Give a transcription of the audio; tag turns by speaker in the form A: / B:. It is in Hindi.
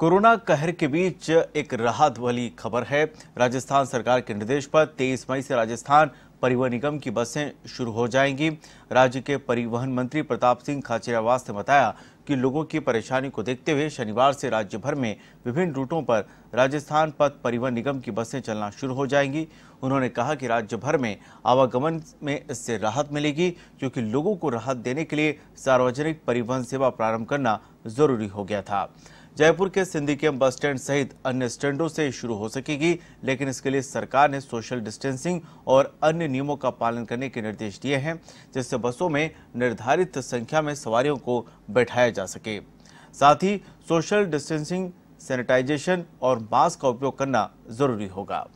A: कोरोना कहर के बीच एक राहत वाली खबर है राजस्थान सरकार के निर्देश पर 23 मई से राजस्थान परिवहन निगम की बसें शुरू हो जाएंगी राज्य के परिवहन मंत्री प्रताप सिंह खाचरियावास ने बताया कि लोगों की परेशानी को देखते हुए शनिवार से राज्य भर में विभिन्न रूटों पर राजस्थान पथ परिवहन निगम की बसें चलना शुरू हो जाएंगी उन्होंने कहा कि राज्य भर में आवागमन में इससे राहत मिलेगी क्योंकि लोगों को राहत देने के लिए सार्वजनिक परिवहन सेवा प्रारंभ करना जरूरी हो गया था जयपुर के सिंधिकेम बस स्टैंड सहित अन्य स्टैंडों से शुरू हो सकेगी लेकिन इसके लिए सरकार ने सोशल डिस्टेंसिंग और अन्य नियमों का पालन करने के निर्देश दिए हैं जिससे बसों में निर्धारित संख्या में सवारियों को बैठाया जा सके साथ ही सोशल डिस्टेंसिंग सैनिटाइजेशन और मास्क का उपयोग करना जरूरी होगा